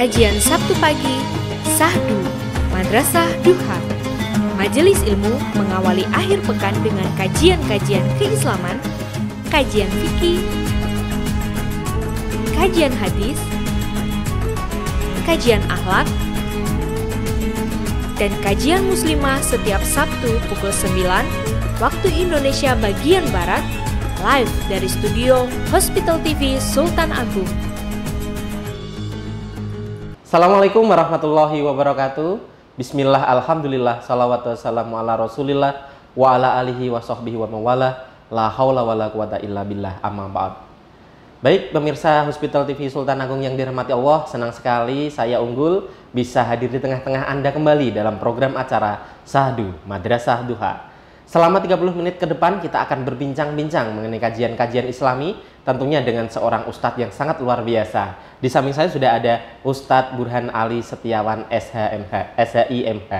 kajian Sabtu pagi, Sahdu, Madrasah Duha. Majelis ilmu mengawali akhir pekan dengan kajian-kajian keislaman, kajian fikih, kajian hadis, kajian akhlak, dan kajian muslimah setiap Sabtu pukul 9 waktu Indonesia bagian Barat live dari studio Hospital TV Sultan Agung. Assalamualaikum warahmatullahi wabarakatuh. Bismillah, alhamdulillah, salawat wassalamu ala rasulillah wa ala alihi wa sahbihi wa mawala la haula wa la quwata illa billah amma ba'd. Baik pemirsa Hospital TV Sultan Agung yang dirahmati Allah, senang sekali saya Unggul bisa hadir di tengah-tengah Anda kembali dalam program acara Sahdu Madrasah Duha. Selama 30 menit ke depan kita akan berbincang-bincang mengenai kajian-kajian islami tentunya dengan seorang ustadz yang sangat luar biasa. Di samping saya sudah ada Ustadz Burhan Ali Setiawan SHMH, SHIMH.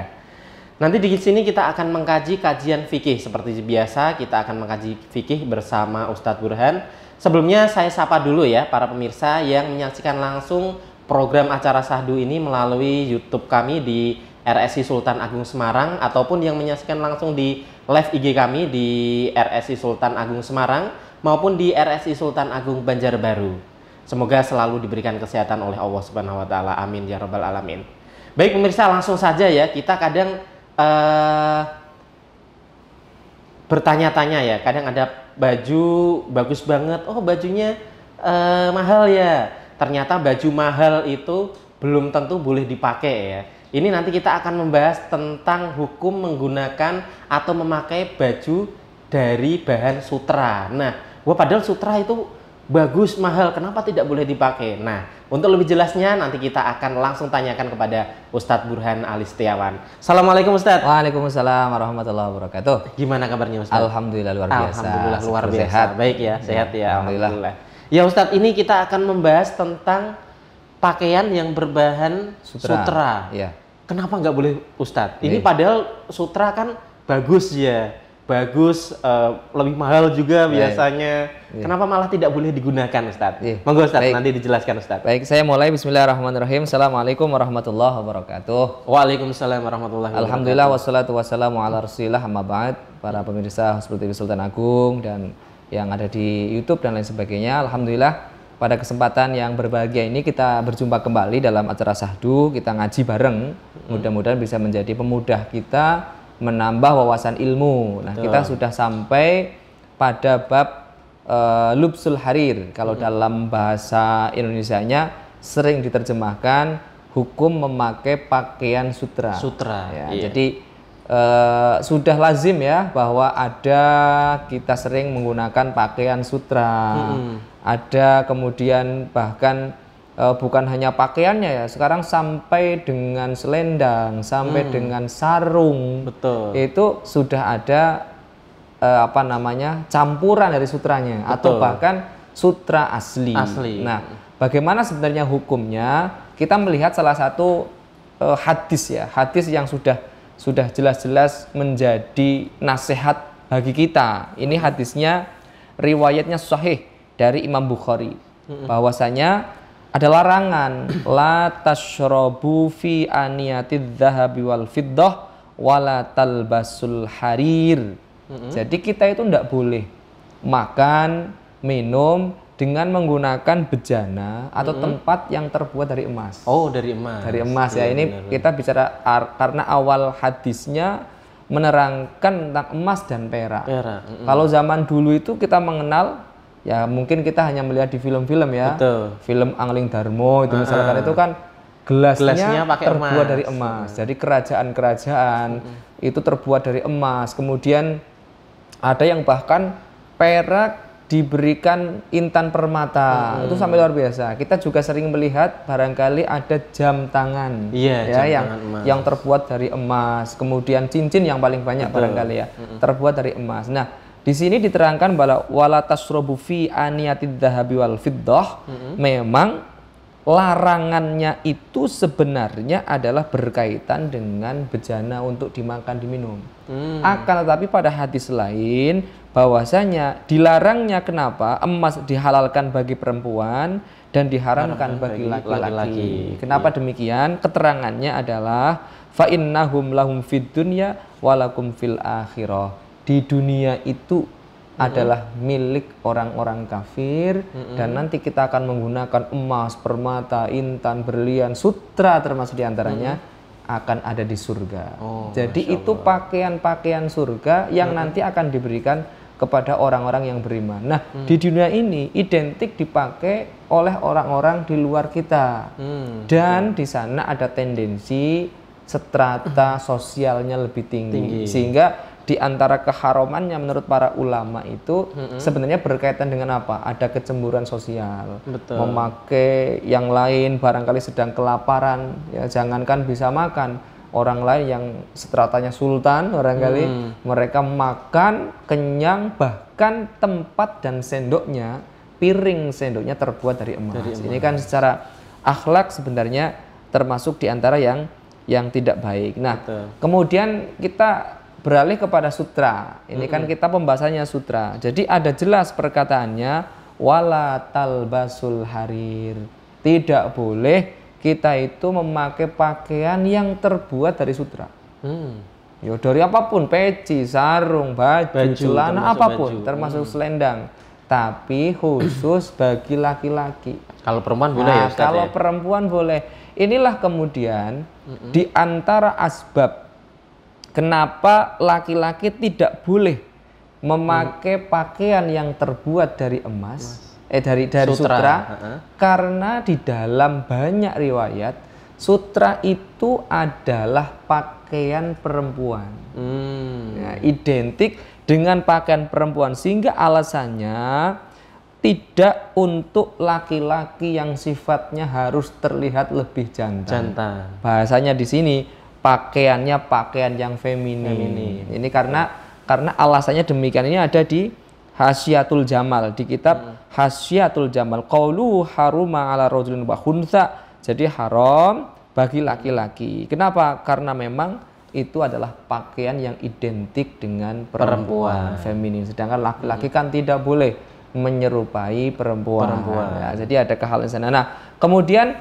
Nanti di sini kita akan mengkaji kajian fikih seperti biasa kita akan mengkaji fikih bersama Ustadz Burhan. Sebelumnya saya sapa dulu ya para pemirsa yang menyaksikan langsung program acara sahdu ini melalui YouTube kami di RSI Sultan Agung Semarang ataupun yang menyaksikan langsung di live IG kami di RSI Sultan Agung Semarang maupun di RSI Sultan Agung Banjarbaru. Semoga selalu diberikan kesehatan oleh Allah Subhanahu wa taala. Amin ya rabbal alamin. Baik pemirsa, langsung saja ya. Kita kadang uh, bertanya-tanya ya. Kadang ada baju bagus banget. Oh, bajunya uh, mahal ya. Ternyata baju mahal itu belum tentu boleh dipakai ya. Ini nanti kita akan membahas tentang hukum menggunakan atau memakai baju dari bahan sutra. Nah, gua padahal sutra itu bagus, mahal, kenapa tidak boleh dipakai? Nah, untuk lebih jelasnya nanti kita akan langsung tanyakan kepada Ustadz Burhan Ali Setiawan. Assalamualaikum Ustadz. Waalaikumsalam warahmatullahi wabarakatuh. Gimana kabarnya Ustadz? Alhamdulillah luar biasa. Alhamdulillah luar biasa. Sehat. Baik ya, sehat ya, ya. Alhamdulillah. Alhamdulillah. Ya Ustadz, ini kita akan membahas tentang pakaian yang berbahan sutra. sutra. Ya kenapa nggak boleh Ustadz? Ini iya. padahal sutra kan bagus ya, bagus, uh, lebih mahal juga iya. biasanya. Iya. Kenapa malah tidak boleh digunakan Ustadz? Monggo Ustadz, Baik. nanti dijelaskan Ustadz. Baik, saya mulai Bismillahirrahmanirrahim. Assalamualaikum warahmatullahi wabarakatuh. Waalaikumsalam warahmatullahi wabarakatuh. Alhamdulillah wassalatu wassalamu ala rasulillah amma ba'd. Para pemirsa seperti TV Sultan Agung dan yang ada di YouTube dan lain sebagainya. Alhamdulillah pada kesempatan yang berbahagia ini kita berjumpa kembali dalam acara sahdu, kita ngaji bareng. Mudah-mudahan bisa menjadi pemudah kita menambah wawasan ilmu. Nah, kita sudah sampai pada bab uh, lubsul harir. Kalau hmm. dalam bahasa Indonesia-nya sering diterjemahkan hukum memakai pakaian sutra. Sutra. Ya, iya. Jadi Uh, sudah lazim ya bahwa ada kita sering menggunakan pakaian sutra. -hmm ada kemudian bahkan e, bukan hanya pakaiannya ya sekarang sampai dengan selendang sampai hmm. dengan sarung betul itu sudah ada e, apa namanya campuran dari sutranya betul. atau bahkan sutra asli. asli nah bagaimana sebenarnya hukumnya kita melihat salah satu e, hadis ya hadis yang sudah sudah jelas-jelas menjadi nasihat bagi kita ini hadisnya riwayatnya sahih dari Imam Bukhari bahwasanya ada larangan la tashrabu fi aniyatiz zahabi wal fiddah wala talbasul harir. Jadi kita itu tidak boleh makan, minum dengan menggunakan bejana atau mm-hmm. tempat yang terbuat dari emas. Oh, dari emas. Dari emas ya. ya ini benar, kita bicara karena awal hadisnya menerangkan tentang emas dan perak. perak. Mm-hmm. Kalau zaman dulu itu kita mengenal ya mungkin kita hanya melihat di film-film ya. Betul. Film Angling Darmo itu uh -uh. misalkan ah. itu kan gelasnya, gelasnya pakai terbuat emas. dari emas. uh-huh. Jadi kerajaan-kerajaan uh-huh. itu terbuat dari emas. Kemudian ada yang bahkan perak diberikan intan permata. uh-huh. Itu sampai luar biasa. Kita juga sering melihat barangkali ada jam tangan yeah, ya jam yang tangan emas. yang terbuat dari emas. Kemudian cincin yang paling banyak Betul. barangkali ya, uh-huh. terbuat dari emas. Nah, di sini diterangkan bahwa wala tasrubu fi aniyatid dahabi wal fiddah hmm memang larangannya itu sebenarnya adalah berkaitan dengan bejana untuk dimakan diminum. Hmm. Akan tetapi pada hadis lain bahwasanya dilarangnya kenapa emas dihalalkan bagi perempuan dan diharamkan bagi laki-laki. Kenapa iya. demikian? Keterangannya adalah fa innahum lahum fid dunya walakum fil akhirah di dunia itu mm-hmm. adalah milik orang-orang kafir mm-hmm. dan nanti kita akan menggunakan emas, permata, intan, berlian, sutra termasuk diantaranya mm-hmm. akan ada di surga. Oh, Jadi itu pakaian-pakaian surga yang hmm nanti akan diberikan kepada orang-orang yang beriman. Nah, hmm. di dunia ini identik dipakai oleh orang-orang di luar kita. Hmm. Dan di sana ada tendensi strata sosialnya lebih tinggi, tinggi. sehingga di antara keharamannya menurut para ulama itu mm-hmm. sebenarnya berkaitan dengan apa? Ada kecemburuan sosial, Betul. memakai yang lain barangkali sedang kelaparan, ya jangankan bisa makan orang lain yang stratanya sultan barangkali mm. mereka makan kenyang bahkan tempat dan sendoknya piring sendoknya terbuat dari emas. Dari emas. Ini kan secara akhlak sebenarnya termasuk di antara yang yang tidak baik. Nah, Betul. kemudian kita beralih kepada sutra. Ini hmm. kan kita pembahasannya sutra. Jadi ada jelas perkataannya wala talbasul harir. Tidak boleh kita itu memakai pakaian yang terbuat dari sutra. Hmm. Ya dari apapun, peci, sarung, baju, baju celana apapun, baju. Hmm. termasuk hmm. selendang. Tapi khusus bagi laki-laki. Kalau perempuan boleh ya, nah, ya Kalau ya? perempuan boleh. Inilah kemudian mm -hmm. di antara asbab Kenapa laki-laki tidak boleh memakai hmm. pakaian yang terbuat dari emas, Mas. eh dari dari sutra, sutra uh-huh. karena di dalam banyak riwayat sutra itu adalah pakaian perempuan, hmm. ya, identik dengan pakaian perempuan sehingga alasannya tidak untuk laki-laki yang sifatnya harus terlihat lebih jantan. jantan. Bahasanya di sini pakaiannya pakaian yang feminin. feminin. Ini karena karena alasannya demikian ini ada di Hasyatul Jamal di kitab hmm. Hasyatul Jamal qaulu haruma ala rajulin wa khunsa. Jadi haram bagi laki-laki. Kenapa? Karena memang itu adalah pakaian yang identik dengan perempuan, perempuan. feminin. Sedangkan laki-laki hmm. kan tidak boleh menyerupai perempuan. perempuan. Ya, jadi ada kehalusan. Nah, kemudian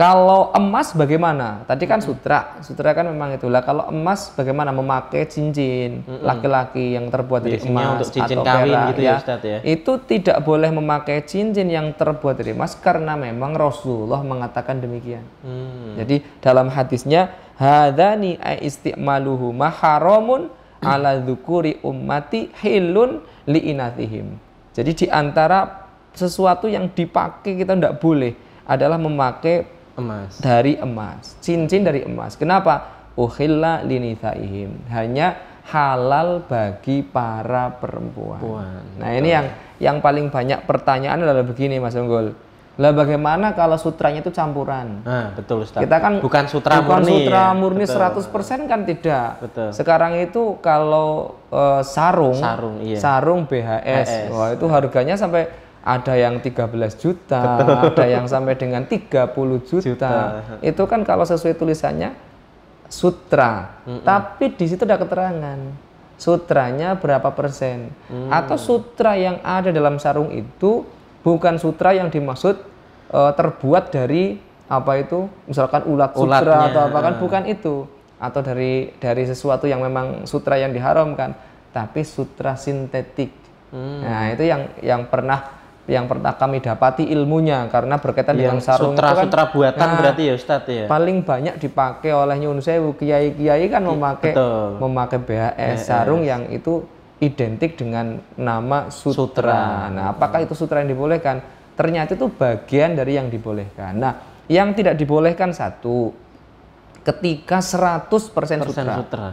kalau emas bagaimana? Tadi kan sutra, sutra kan memang itulah. Kalau emas bagaimana memakai cincin mm-hmm. laki-laki yang terbuat dari emas untuk cincin atau kawin perak gitu ya, ya. ya. Itu tidak boleh memakai cincin yang terbuat dari emas karena memang Rasulullah mengatakan demikian. Mm. Jadi dalam hadisnya hadani istimaluhu maharomun ala dzukuri ummati hilun liinatihim. Jadi di antara sesuatu yang dipakai kita tidak boleh adalah memakai emas. Dari emas. Cincin dari emas. Kenapa? Uhilla linithaihim. Hanya halal bagi para perempuan. Puan, nah, ini yang yang paling banyak pertanyaan adalah begini Mas Unggul. Lah bagaimana kalau sutranya itu campuran? Nah, betul Ustaz. Kita kan bukan sutra bukan murni. sutra ya. murni betul. 100% kan tidak. Betul. Sekarang itu kalau uh, sarung sarung iya. sarung BHS, BHS. wah itu harganya sampai ada yang 13 juta, ada yang sampai dengan 30 juta. juta. Itu kan kalau sesuai tulisannya sutra. Mm -mm. Tapi di situ ada keterangan sutranya berapa persen. Mm. Atau sutra yang ada dalam sarung itu bukan sutra yang dimaksud e, terbuat dari apa itu? Misalkan ulat Ulatnya. sutra atau apa kan ah. bukan itu. Atau dari dari sesuatu yang memang sutra yang diharamkan, tapi sutra sintetik. Mm. Nah, itu yang yang pernah yang pernah kami dapati ilmunya karena berkaitan yang dengan sarung sutra, kan, sutra buatan nah, berarti ya Ustaz ya. Paling banyak dipakai oleh Nyun Sewu kiai-kiai kan memakai Betul. memakai BHS yes. sarung yang itu identik dengan nama sutra. sutra. Nah, apakah itu sutra yang dibolehkan? Ternyata itu bagian dari yang dibolehkan. Nah, yang tidak dibolehkan satu ketika 100% sutra. sutra.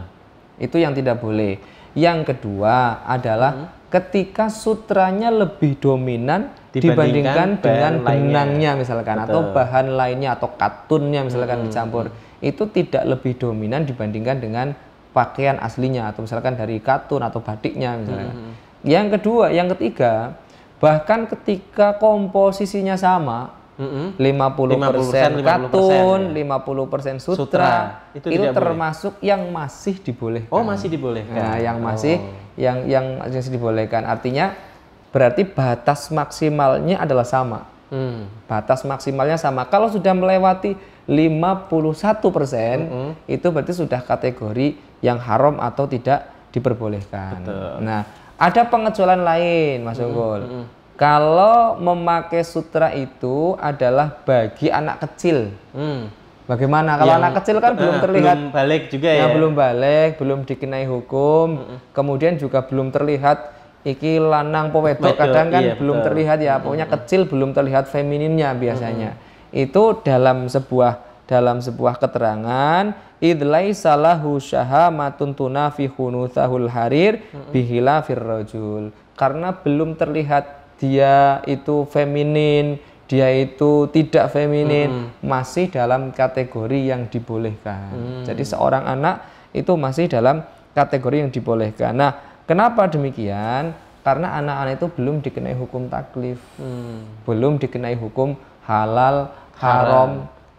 Itu yang tidak boleh. Yang kedua adalah hmm. ketika sutranya lebih dominan dibandingkan, dibandingkan dengan benangnya misalkan Betul. atau bahan lainnya atau katunnya misalkan hmm. dicampur itu tidak lebih dominan dibandingkan dengan pakaian aslinya atau misalkan dari katun atau batiknya misalkan. Hmm. Yang kedua, yang ketiga, bahkan ketika komposisinya sama Mm-hmm. 50%, 50% katun, 50%, persen 50% ya. sutra. sutra. Itu, itu termasuk boleh. yang masih dibolehkan. Oh, masih dibolehkan. Nah, yang masih oh. yang yang masih dibolehkan. Artinya berarti batas maksimalnya adalah sama. Hmm. Batas maksimalnya sama. Kalau sudah melewati 51%, mm-hmm. itu berarti sudah kategori yang haram atau tidak diperbolehkan. Betul. Nah, ada pengecualian lain, Mas Unggul. Mm-hmm. Kalau memakai sutra itu adalah bagi anak kecil. Hmm. Bagaimana kalau yang, anak kecil kan belum eh, terlihat belum balik juga ya, ya? belum balik, belum dikenai hukum, kemudian juga belum terlihat iki lanang kadang kan iya, belum betul. terlihat ya, pokoknya kecil belum terlihat femininnya biasanya. Itu dalam sebuah dalam sebuah keterangan idlai salahu syahamatun matuntuna fi hunuthahul harir bihila firrojul karena belum terlihat dia itu feminin, dia itu tidak feminin, hmm. masih dalam kategori yang dibolehkan. Hmm. Jadi seorang anak itu masih dalam kategori yang dibolehkan. Nah, kenapa demikian? Karena anak-anak itu belum dikenai hukum taklif, hmm. belum dikenai hukum halal, haram, Haram.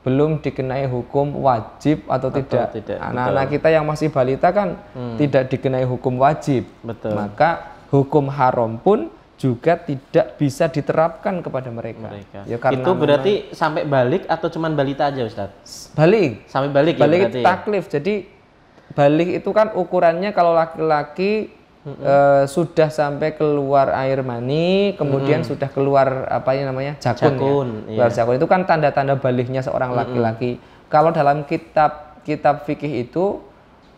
belum dikenai hukum wajib atau, atau tidak. Anak-anak kita yang masih balita kan hmm. tidak dikenai hukum wajib. Betul. Maka hukum haram pun juga tidak bisa diterapkan kepada mereka. mereka. Ya, karena itu berarti memang, sampai balik atau cuman balita aja Ustadz? Balik. Sampai balik, ya, balik ya berarti? taklif. Jadi balik itu kan ukurannya kalau laki-laki mm -hmm. uh, sudah sampai keluar air mani, kemudian mm -hmm. sudah keluar apa yang namanya jakun, ya. jakun ya. Keluar iya. jakun itu kan tanda-tanda baliknya seorang laki-laki. Mm -hmm. Kalau dalam kitab kitab fikih itu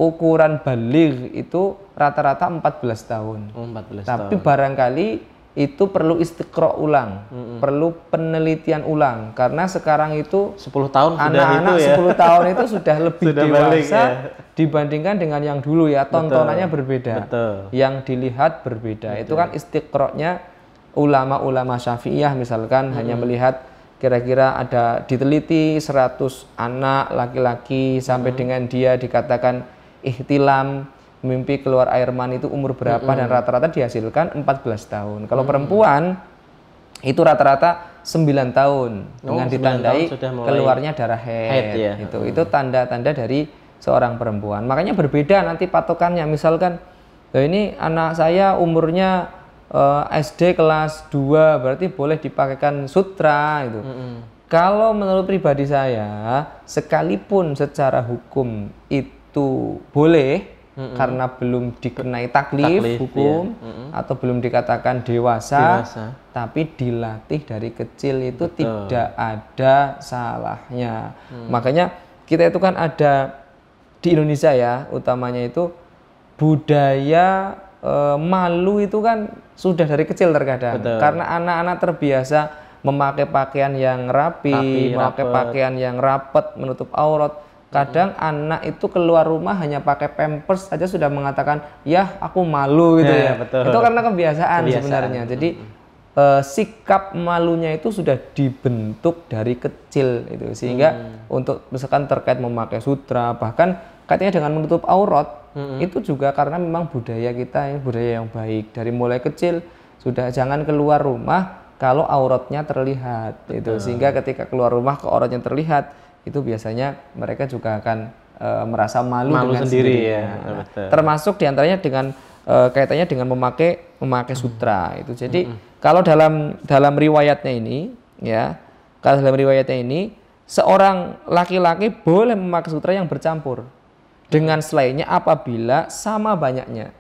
ukuran balik itu rata-rata 14 tahun. Oh, 14 Tapi tahun. barangkali itu perlu istiqro ulang, -hmm. perlu penelitian ulang karena sekarang itu 10 tahun anak-anak ya? 10 tahun itu sudah lebih sudah dewasa balik, ya? dibandingkan dengan yang dulu ya, tontonannya Betul. berbeda. Betul. Yang dilihat berbeda. Betul. Itu kan istiqronya ulama-ulama Syafi'iyah misalkan -hmm. hanya melihat kira-kira ada diteliti 100 anak laki-laki sampai -hmm. dengan dia dikatakan ihtilam mimpi keluar air mani itu umur berapa mm -hmm. dan rata-rata dihasilkan 14 tahun. Kalau mm -hmm. perempuan itu rata-rata 9 tahun oh, dengan ditandai tahun keluarnya darah head, head ya. itu. Mm Itu tanda-tanda dari seorang perempuan. Makanya berbeda nanti patokannya. Misalkan nah ini anak saya umurnya uh, eh, SD kelas 2 berarti boleh dipakaikan sutra itu. Mm -hmm. Kalau menurut pribadi saya, sekalipun secara hukum itu boleh, hmm karena belum dikenai taklif, taklif hukum iya. mm-hmm. atau belum dikatakan dewasa, dewasa tapi dilatih dari kecil itu Betul. tidak ada salahnya mm. makanya kita itu kan ada di Indonesia ya utamanya itu budaya e, malu itu kan sudah dari kecil terkadang Betul. karena anak-anak terbiasa memakai pakaian yang rapi, rapi memakai rapet. pakaian yang rapat menutup aurat Kadang hmm. anak itu keluar rumah hanya pakai pampers saja sudah mengatakan, ya aku malu" gitu ya. ya. Betul. Itu karena kebiasaan, kebiasaan. sebenarnya. Jadi hmm. eh, sikap malunya itu sudah dibentuk dari kecil itu sehingga hmm. untuk misalkan terkait memakai sutra bahkan katanya dengan menutup aurat hmm. itu juga karena memang budaya kita budaya yang baik dari mulai kecil sudah jangan keluar rumah kalau auratnya terlihat itu sehingga ketika keluar rumah ke auratnya terlihat itu biasanya mereka juga akan e, merasa malu, malu dengan sendiri, ya. Nah, betul. Termasuk diantaranya dengan e, kaitannya dengan memakai memakai sutra itu. Jadi hmm kalau dalam dalam riwayatnya ini ya, kalau dalam riwayatnya ini seorang laki-laki boleh memakai sutra yang bercampur dengan selainnya apabila sama banyaknya.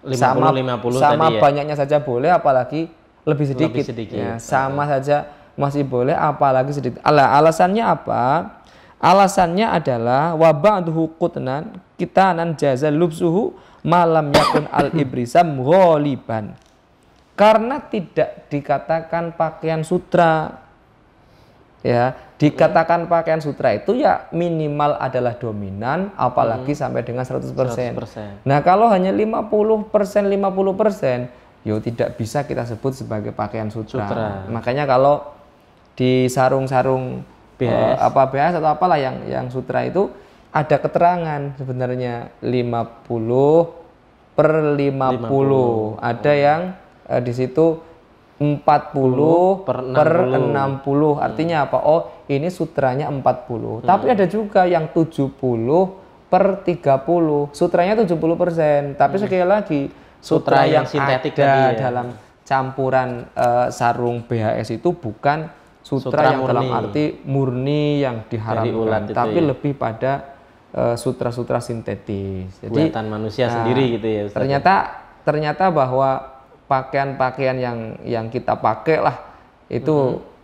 50, sama 50 sama tadi ya? banyaknya saja boleh apalagi lebih sedikit. Lebih sedikit. Ya, sama saja masih boleh apalagi sedikit. Ala, alasannya apa? Alasannya adalah wabah tenan kita nan jaza lubsuhu malam yakun al ibrisam ghaliban. Karena tidak dikatakan pakaian sutra. Ya, dikatakan ya. pakaian sutra itu ya minimal adalah dominan apalagi hmm. sampai dengan 100%. 100%. Nah, kalau hanya 50%, 50% ya tidak bisa kita sebut sebagai pakaian sutra. sutra. Makanya kalau di sarung-sarung BHS. Uh, apa BHS atau apalah yang yang sutra itu ada keterangan sebenarnya 50 per 50, 50. ada oh. yang uh, di situ 40 per 60. per 60 hmm. artinya apa oh ini sutranya 40 hmm. tapi ada juga yang 70 per 30 sutranya 70 persen tapi hmm. sekali lagi sutra, sutra yang, yang sintetik ada ya. dalam campuran uh, sarung BHS itu bukan sutra, sutra yang murni. dalam arti murni yang diharapkan, tapi ya. lebih pada eh, sutra-sutra uh, sintetis. Jadi buatan manusia uh, sendiri gitu ya. Ustaz. Ternyata ternyata bahwa pakaian-pakaian yang yang kita pakai lah itu hmm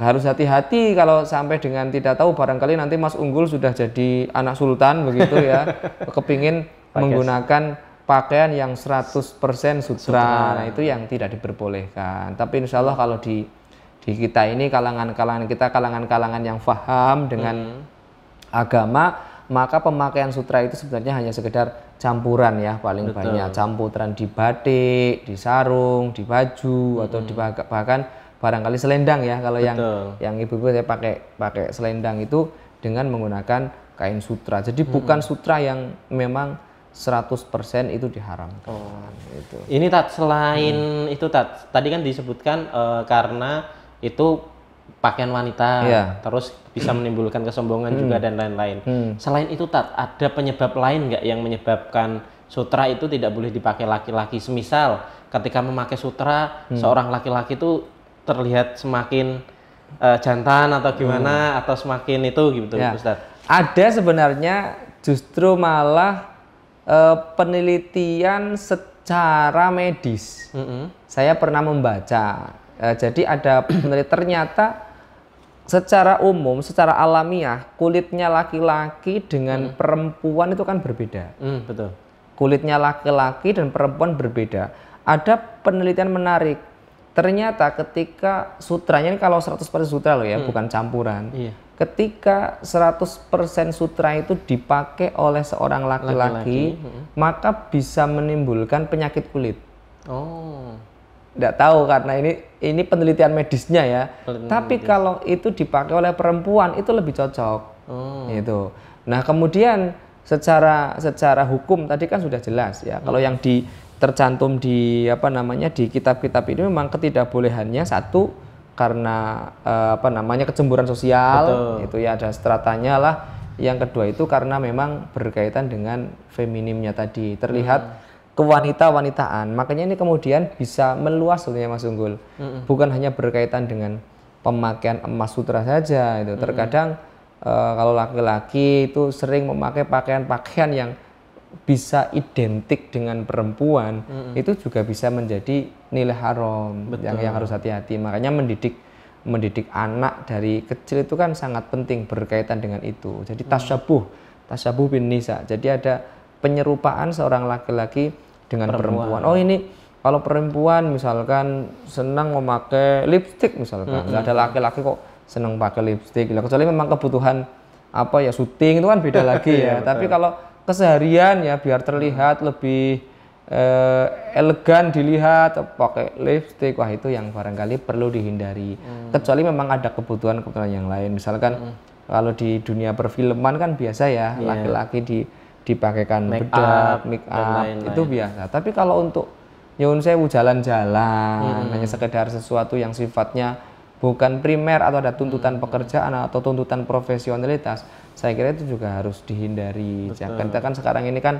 harus hati-hati kalau sampai dengan tidak tahu barangkali nanti Mas Unggul sudah jadi anak sultan begitu ya kepingin Pakai. menggunakan pakaian yang 100% sutra. sutra nah itu yang tidak diperbolehkan tapi insya Allah kalau di di kita ini kalangan-kalangan kita kalangan-kalangan yang faham dengan hmm. agama maka pemakaian sutra itu sebenarnya hanya sekedar campuran ya paling Betul. banyak campuran di batik, di sarung, di baju hmm. atau di hmm. bahkan barangkali selendang ya kalau Betul. yang yang ibu-ibu saya pakai pakai selendang itu dengan menggunakan kain sutra. Jadi hmm. bukan sutra yang memang 100% itu diharamkan. Oh. Itu. Ini tat selain hmm. itu tat tadi kan disebutkan uh, karena itu pakaian wanita, yeah. terus bisa menimbulkan kesombongan juga hmm. dan lain-lain. Hmm. Selain itu, tat ada penyebab lain nggak yang menyebabkan sutra itu tidak boleh dipakai laki-laki? Semisal ketika memakai sutra, hmm. seorang laki-laki itu terlihat semakin uh, jantan atau gimana hmm. atau semakin itu gitu, ya. Ustaz. Ada sebenarnya justru malah uh, penelitian secara medis. Mm -hmm. Saya pernah membaca Eh, jadi ada penelitian ternyata secara umum, secara alamiah kulitnya laki-laki dengan hmm. perempuan itu kan berbeda. Hmm, betul. Kulitnya laki-laki dan perempuan berbeda. Ada penelitian menarik. Ternyata ketika sutranya ini kalau 100% sutra loh ya, hmm. bukan campuran. Iya. Ketika 100% sutra itu dipakai oleh seorang laki-laki, hmm. maka bisa menimbulkan penyakit kulit. Oh Nggak tahu karena ini ini penelitian medisnya ya. Penelitian Tapi medis. kalau itu dipakai oleh perempuan itu lebih cocok. Hmm. Oh. Itu. Nah, kemudian secara secara hukum tadi kan sudah jelas ya. Hmm. Kalau yang di tercantum di apa namanya di kitab-kitab ini memang ketidakbolehannya satu karena eh, apa namanya kecemburuan sosial Betul. itu ya ada stratanya lah yang kedua itu karena memang berkaitan dengan feminimnya tadi terlihat hmm kewanita-wanitaan. Makanya ini kemudian bisa meluas sebetulnya Mas Unggul. Mm-hmm. Bukan hanya berkaitan dengan pemakaian emas sutra saja itu. Mm-hmm. Terkadang eh, kalau laki-laki itu sering memakai pakaian-pakaian yang bisa identik dengan perempuan, mm-hmm. itu juga bisa menjadi nilai haram Betul. yang yang harus hati-hati. Makanya mendidik mendidik anak dari kecil itu kan sangat penting berkaitan dengan itu. Jadi tasyabuh, tasyabuh bin nisa. Jadi ada penyerupaan seorang laki-laki dengan perempuan. perempuan. Oh ini kalau perempuan misalkan senang memakai lipstick misalkan, nggak mm -hmm. ada laki-laki kok senang pakai lipstick. Kecuali memang kebutuhan apa ya syuting itu kan beda lagi ya. Iya, betul. Tapi kalau keseharian ya biar terlihat lebih eh, elegan dilihat pakai lipstick wah itu yang barangkali perlu dihindari. Hmm. Kecuali memang ada kebutuhan-kebutuhan yang lain. Misalkan hmm. kalau di dunia perfilman kan biasa ya iya. laki-laki yeah. Laki -laki di dipakaikan make bedak, up, make up lain -lain. itu biasa. Tapi kalau untuk nyun sewu jalan-jalan, hmm. hanya sekedar sesuatu yang sifatnya bukan primer atau ada tuntutan hmm. pekerjaan atau tuntutan profesionalitas, saya kira itu juga harus dihindari. Jangan kita kan sekarang ini kan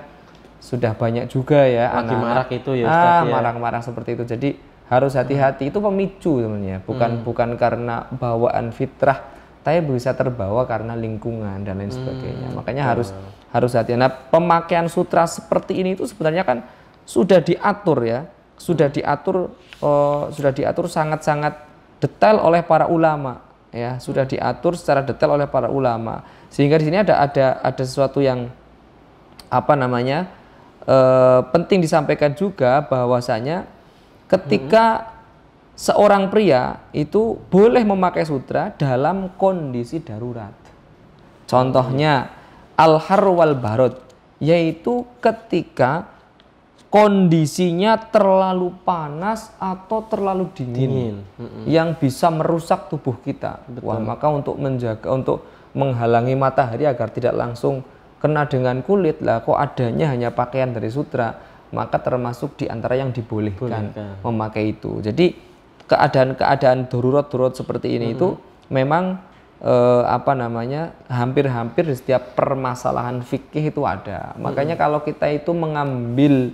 sudah banyak juga ya lagi anak, marak itu ya ah, ya. marak-marak seperti itu. Jadi harus hati-hati hmm. itu pemicu sebenarnya, bukan hmm. bukan karena bawaan fitrah, tapi bisa terbawa karena lingkungan dan lain sebagainya. Hmm. Makanya Betul. harus harus hati. Nah, pemakaian sutra seperti ini itu sebenarnya kan sudah diatur ya, sudah diatur uh, sudah diatur sangat-sangat detail oleh para ulama ya, sudah diatur secara detail oleh para ulama. Sehingga di sini ada ada ada sesuatu yang apa namanya? Uh, penting disampaikan juga bahwasanya ketika hmm. seorang pria itu boleh memakai sutra dalam kondisi darurat. Contohnya al-har wal barut yaitu ketika kondisinya terlalu panas atau terlalu dingin, dingin. yang bisa merusak tubuh kita. Betul. Wah, maka untuk menjaga untuk menghalangi matahari agar tidak langsung kena dengan kulit lah kok adanya hanya pakaian dari sutra, maka termasuk di antara yang dibolehkan Bolehkan. memakai itu. Jadi keadaan-keadaan darurat-darurat seperti ini mm -hmm. itu memang eh, apa namanya hampir-hampir di setiap permasalahan fikih itu ada. Makanya hmm. kalau kita itu mengambil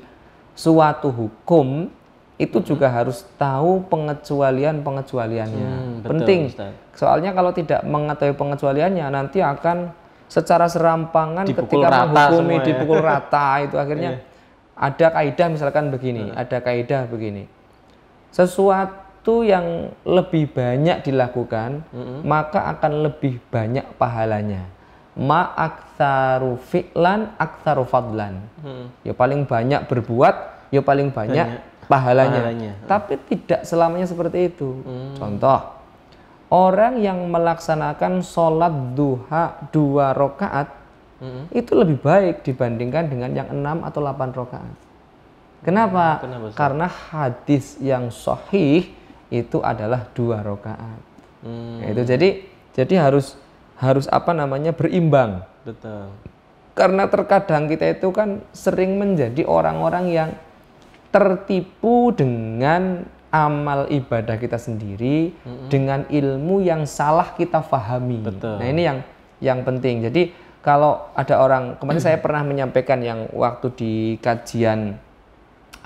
suatu hukum itu hmm. juga harus tahu pengecualian pengecualiannya hmm, penting. Ustaz. Soalnya kalau tidak mengetahui pengecualiannya nanti akan secara serampangan dipukul ketika menghukumi ya. dipukul rata itu akhirnya yeah. ada kaidah misalkan begini, hmm. ada kaidah begini. Sesuatu itu yang lebih banyak dilakukan, mm-hmm. maka akan lebih banyak pahalanya. Ma aktsaru fi'lan aktsaru fadlan. Mm-hmm. Ya paling banyak berbuat, ya paling banyak, banyak. pahalanya. pahalanya. Mm. Tapi tidak selamanya seperti itu. Mm. Contoh, orang yang melaksanakan sholat duha dua rakaat mm-hmm. itu lebih baik dibandingkan dengan yang enam atau delapan rakaat. Kenapa? Kenapa Karena hadis yang sahih itu adalah dua rokaat. Hmm. Itu jadi jadi harus harus apa namanya berimbang. Betul. Karena terkadang kita itu kan sering menjadi orang-orang yang tertipu dengan amal ibadah kita sendiri mm-hmm. dengan ilmu yang salah kita fahami. Betul. Nah ini yang yang penting. Jadi kalau ada orang kemarin saya pernah menyampaikan yang waktu di kajian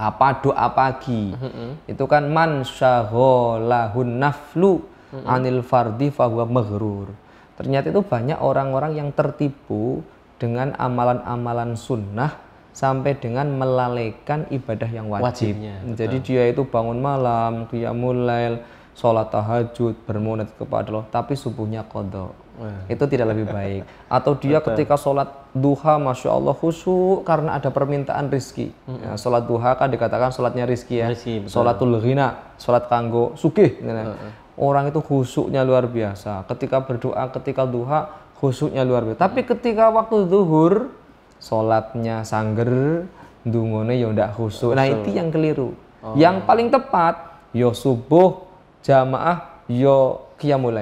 apa doa pagi mm-hmm. itu kan man syagholahun naflu mm-hmm. anil fardi fahuwa maghrur ternyata itu banyak orang-orang yang tertipu dengan amalan-amalan sunnah sampai dengan melalaikan ibadah yang wajib. Wajibnya, betul. Jadi dia itu bangun malam, dia mulai sholat tahajud, bermunat kepada Allah, tapi subuhnya kodok. Wah. itu tidak lebih baik atau dia Betul. ketika sholat duha masya Allah khusyuk karena ada permintaan rizki mm -hmm. ya, sholat duha kan dikatakan sholatnya rizki ya rizki, sholatul ghina sholat kanggo suki gitu ya. mm-hmm. orang itu husuknya luar biasa ketika berdoa ketika duha khusyuknya luar biasa tapi ketika waktu zuhur sholatnya sangger dungone ya ndak khusyuk nah itu yang keliru oh. yang paling tepat yo ya subuh jamaah yo ya qiyamul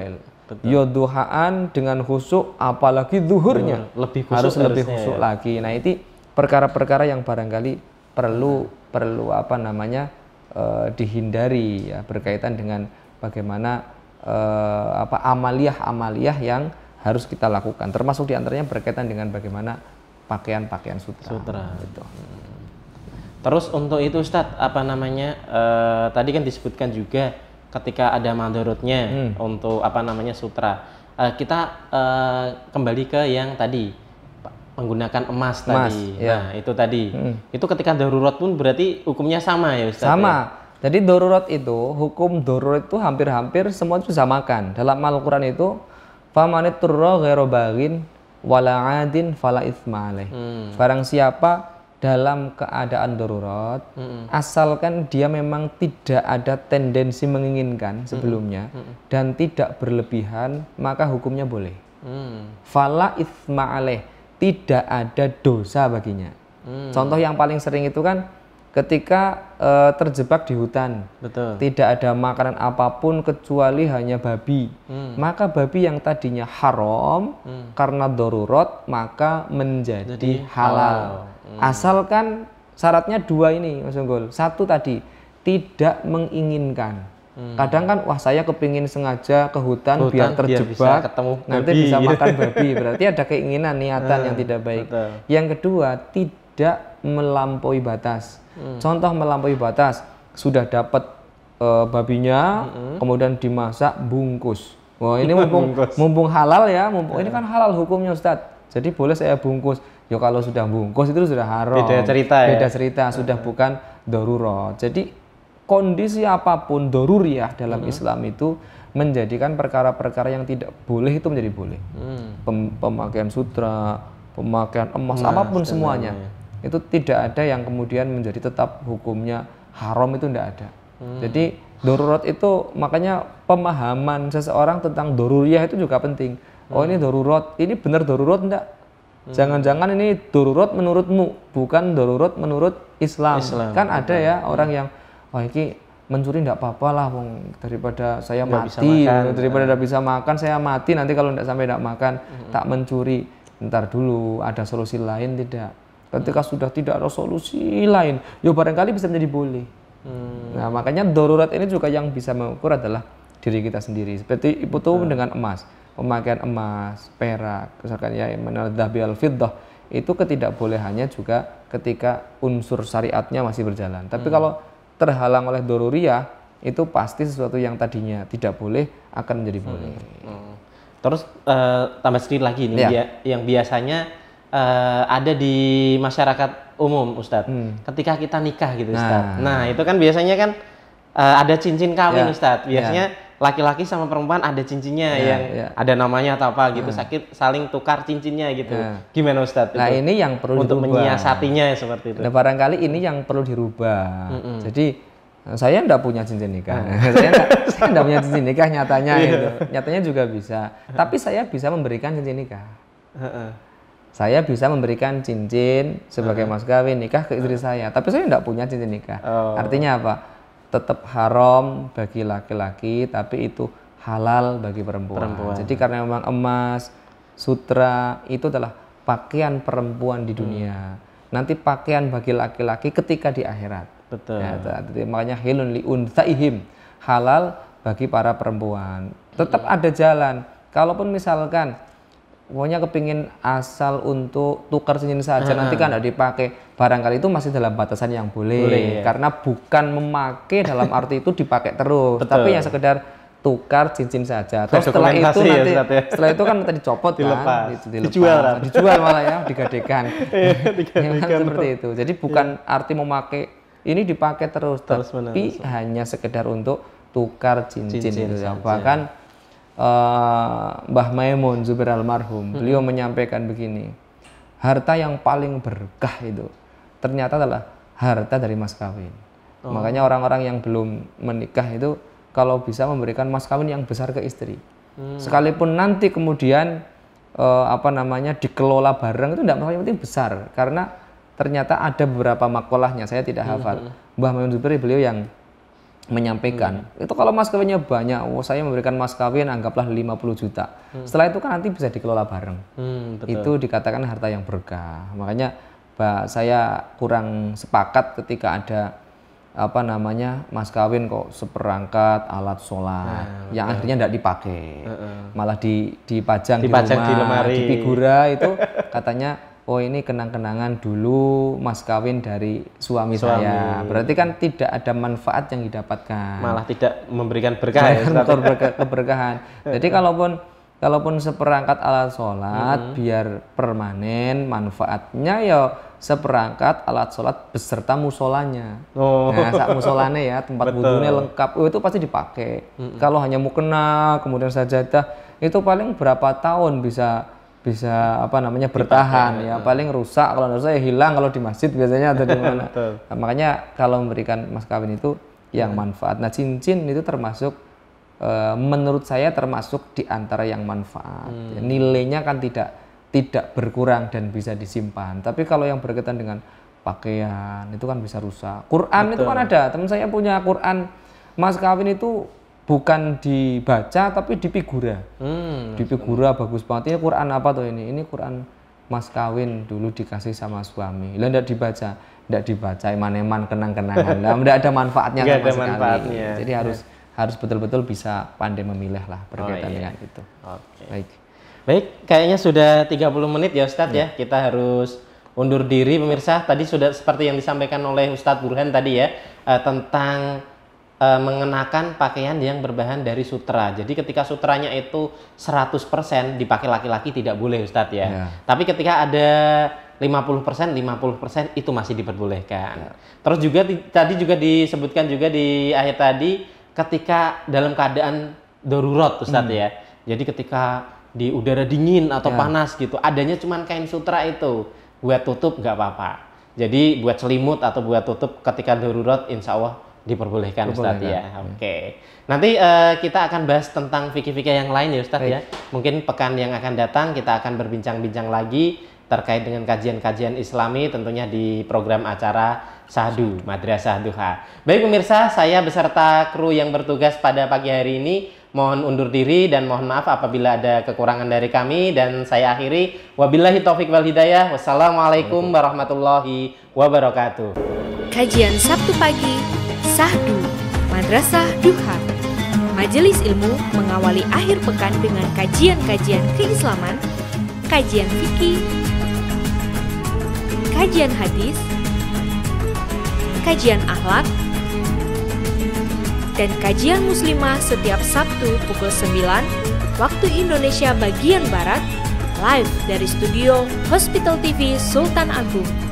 Betul. Yo dengan khusuk apalagi zuhurnya lebih khusuk harus lebih khusuk ya. lagi. Nah, itu perkara-perkara yang barangkali perlu hmm. perlu apa namanya uh, dihindari ya berkaitan dengan bagaimana uh, apa amaliah-amaliah yang harus kita lakukan. Termasuk diantaranya berkaitan dengan bagaimana pakaian-pakaian sutra. Sutra. Gitu. Hmm. Terus untuk itu Ustadz, apa namanya? Uh, tadi kan disebutkan juga ketika ada madorotnya hmm. untuk apa namanya sutra. Uh, kita uh, kembali ke yang tadi menggunakan emas, emas tadi. Ya. Nah, itu tadi. Hmm. Itu ketika darurat pun berarti hukumnya sama ya Ustaz. Ya? Sama. Ya? Jadi darurat itu, hukum darurat itu hampir-hampir semua itu disamakan. Dalam Al-Qur'an itu famanit turra ghairu bagin wala adin fala Hmm. Barang siapa dalam keadaan darurat, mm -hmm. asalkan dia memang tidak ada tendensi menginginkan sebelumnya mm -hmm. dan tidak berlebihan, maka hukumnya boleh. Mm. Fala tidak ada dosa baginya. Mm. Contoh yang paling sering itu kan ketika uh, terjebak di hutan, Betul. tidak ada makanan apapun kecuali hanya babi. Mm. Maka babi yang tadinya haram mm. karena darurat maka menjadi Jadi, halal. halal Hmm. Asalkan syaratnya dua ini, Mas Unggul. Satu tadi tidak menginginkan. Hmm. Kadang kan wah saya kepingin sengaja ke hutan, hutan biar terjebak, biar bisa ketemu babi. nanti bisa makan babi. Berarti ada keinginan niatan hmm, yang eh, tidak baik. Betul. Yang kedua tidak melampaui batas. Hmm. Contoh melampaui batas sudah dapat uh, eh, babinya, hmm. kemudian dimasak bungkus. Wah ini mumpung, mumpung halal ya, mumpung hmm. ini eh. kan halal hukumnya Ustadz. Jadi boleh saya bungkus yo kalau sudah bungkus itu sudah haram. Beda cerita Beda ya. Beda cerita sudah hmm. bukan doruro. Jadi kondisi apapun doruriah dalam hmm. Islam itu menjadikan perkara-perkara yang tidak boleh itu menjadi boleh. Hmm. Pem pemakaian sutra, pemakaian emas, nah, apapun semuanya. Ya. Itu tidak ada yang kemudian menjadi tetap hukumnya haram itu tidak ada. Hmm. Jadi darurat itu makanya pemahaman seseorang tentang doruriah itu juga penting. Oh hmm. ini darurat, ini benar darurat enggak? Hmm. Jangan-jangan ini darurat menurutmu, bukan darurat menurut Islam. Islam. Kan ada hmm. ya orang yang wah ini mencuri tidak apa-apa lah wong daripada saya gak mati makan, daripada tidak hmm. bisa makan saya mati nanti kalau tidak sampai tidak makan hmm. tak mencuri ntar dulu ada solusi lain tidak ketika hmm. sudah tidak ada solusi lain ya barangkali bisa menjadi boleh hmm. nah makanya darurat ini juga yang bisa mengukur adalah diri kita sendiri seperti ibu itu dengan emas pemakaian emas, perak, misalkan ya menadabil fiddah itu ketidakbolehannya juga ketika unsur syariatnya masih berjalan. Tapi hmm. kalau terhalang oleh doruriah itu pasti sesuatu yang tadinya tidak boleh akan menjadi hmm. boleh. Hmm. Terus uh, tambah sedikit lagi nih ya. ya yang biasanya uh, ada di masyarakat umum Ustadz. Hmm. Ketika kita nikah gitu nah. Ustadz. Nah, nah itu kan biasanya kan uh, ada cincin kawin ya. Ustadz. Biasanya ya laki-laki sama perempuan ada cincinnya yeah, yang yeah. ada namanya atau apa gitu, yeah. sakit saling tukar cincinnya gitu. Yeah. Gimana Ustadz? Nah itu? ini yang perlu untuk dirubah. menyiasatinya seperti itu. Nah, barangkali ini yang perlu dirubah. Mm -mm. Jadi eh, saya enggak punya cincin nikah. Mm. saya enggak, punya cincin nikah nyatanya yeah. itu. Nyatanya juga bisa. Tapi saya bisa memberikan cincin nikah. Saya bisa memberikan cincin sebagai uh mas kawin nikah ke istri saya. Tapi saya tidak punya cincin nikah. Oh. Artinya apa? tetap haram bagi laki-laki tapi itu halal bagi perempuan. perempuan. Jadi karena memang emas, sutra itu adalah pakaian perempuan di dunia. Hmm. Nanti pakaian bagi laki-laki ketika di akhirat. Betul. Ya, makanya hilun liun taihim halal bagi para perempuan. Tetap iya. ada jalan. Kalaupun misalkan pokoknya kepingin asal untuk tukar cincin saja hmm. nanti kan tidak dipakai barangkali itu masih dalam batasan yang boleh, boleh ya. karena bukan memakai dalam arti itu dipakai terus Betul. tapi yang sekedar tukar cincin saja terus setelah itu ya, nanti ya. setelah itu kan tadi copot kan. dilepas. kan itu dilepas, dijual kan? dijual malah ya digadekan ya, kan, seperti itu jadi bukan ya. arti memakai ini dipakai terus, terus tapi menerus. hanya sekedar untuk tukar cincin, cincin itu ya. bahkan uh, Mbah Maimun Zubair almarhum, beliau menyampaikan begini, harta yang paling berkah itu ternyata adalah harta dari mas kawin. Oh. Makanya orang-orang yang belum menikah itu kalau bisa memberikan mas kawin yang besar ke istri. Hmm. Sekalipun nanti kemudian uh, apa namanya dikelola bareng itu tidak masalah yang penting besar karena ternyata ada beberapa makolahnya saya tidak hafal. Hmm. Mbah Maimun Zubair beliau yang menyampaikan hmm. itu kalau maskawinnya banyak oh saya memberikan maskawin anggaplah 50 juta hmm. setelah itu kan nanti bisa dikelola bareng hmm, betul. itu dikatakan harta yang berkah makanya bah, saya kurang sepakat ketika ada apa namanya mas kawin kok seperangkat alat sholat nah, yang betul. akhirnya tidak dipakai uh, uh. malah di dipajang, dipajang di rumah di, lemari. di figura itu katanya oh ini kenang-kenangan dulu mas kawin dari suami, suami saya. Berarti kan tidak ada manfaat yang didapatkan. Malah tidak memberikan berkah ya. keberkahan. Jadi kalaupun kalaupun seperangkat alat sholat hmm biar permanen manfaatnya ya seperangkat alat sholat beserta musolanya. Oh. Nah, saat musolanya ya tempat wudhunya lengkap. Oh, itu pasti dipakai. hmm Kalau hanya mukena kemudian sajadah itu paling berapa tahun bisa bisa apa namanya bertahan ya, ya. paling rusak kalau menurut saya hilang kalau di masjid biasanya atau di mana nah, makanya kalau memberikan mas kawin itu yang iya. manfaat nah cincin itu termasuk e, menurut saya termasuk di antara yang manfaat hmm. Ya, nilainya kan tidak tidak berkurang dan bisa disimpan tapi kalau yang berkaitan dengan pakaian itu kan bisa rusak Quran Betul. itu kan ada teman saya punya Quran mas kawin itu bukan dibaca tapi di figura. Hmm, di bagus banget. Ini Quran apa tuh ini? Ini Quran Mas kawin dulu dikasih sama suami. Lah ndak dibaca, ndak dibaca eman-eman kenang-kenangan. Lah ndak ada manfaatnya sama ada sekali. Manfaatnya. Jadi harus ya. harus betul-betul bisa pandai memilih lah berkaitan oh, iya. dengan itu. Okay. Baik. Baik, kayaknya sudah 30 menit ya Ustadz ya. ya. Kita harus undur diri pemirsa. Tadi sudah seperti yang disampaikan oleh Ustadz Burhan tadi ya uh, tentang e, mengenakan pakaian yang berbahan dari sutra. Jadi ketika sutranya itu 100% dipakai laki-laki tidak boleh Ustadz ya. ya. Tapi ketika ada 50% 50% itu masih diperbolehkan. Ya. Terus juga di, tadi juga disebutkan juga di akhir tadi ketika dalam keadaan darurat Ustadz hmm. ya. Jadi ketika di udara dingin atau ya. panas gitu, adanya cuman kain sutra itu buat tutup nggak apa-apa. Jadi buat selimut atau buat tutup ketika darurat insya Allah diperbolehkan Ustadz ya. Hmm. Oke. Okay. Nanti uh, kita akan bahas tentang fikih-fikih yang lain ya Ustadz ya. Mungkin pekan yang akan datang kita akan berbincang-bincang lagi terkait dengan kajian-kajian Islami tentunya di program acara Sahdu Madrasah Duha. Baik pemirsa, saya beserta kru yang bertugas pada pagi hari ini Mohon undur diri dan mohon maaf apabila ada kekurangan dari kami dan saya akhiri wabillahi taufik wal hidayah. Wassalamualaikum warahmatullahi wabarakatuh. Kajian Sabtu pagi Sahdu Madrasah Duha Majelis Ilmu mengawali akhir pekan dengan kajian-kajian keislaman, kajian fikih, kajian hadis, kajian akhlak, dan kajian muslimah setiap Sabtu pukul 9 waktu Indonesia bagian Barat live dari studio Hospital TV Sultan Agung.